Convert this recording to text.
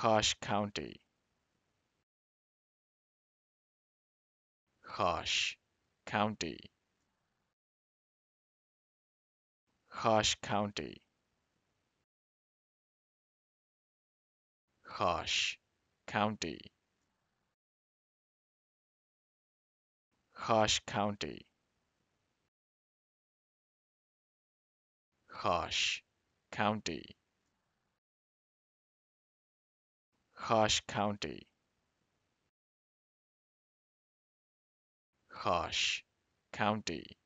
Hosh County. Hosh County. Hosh County. Hosh County. Hosh County. County. Harsh County. Harsh County.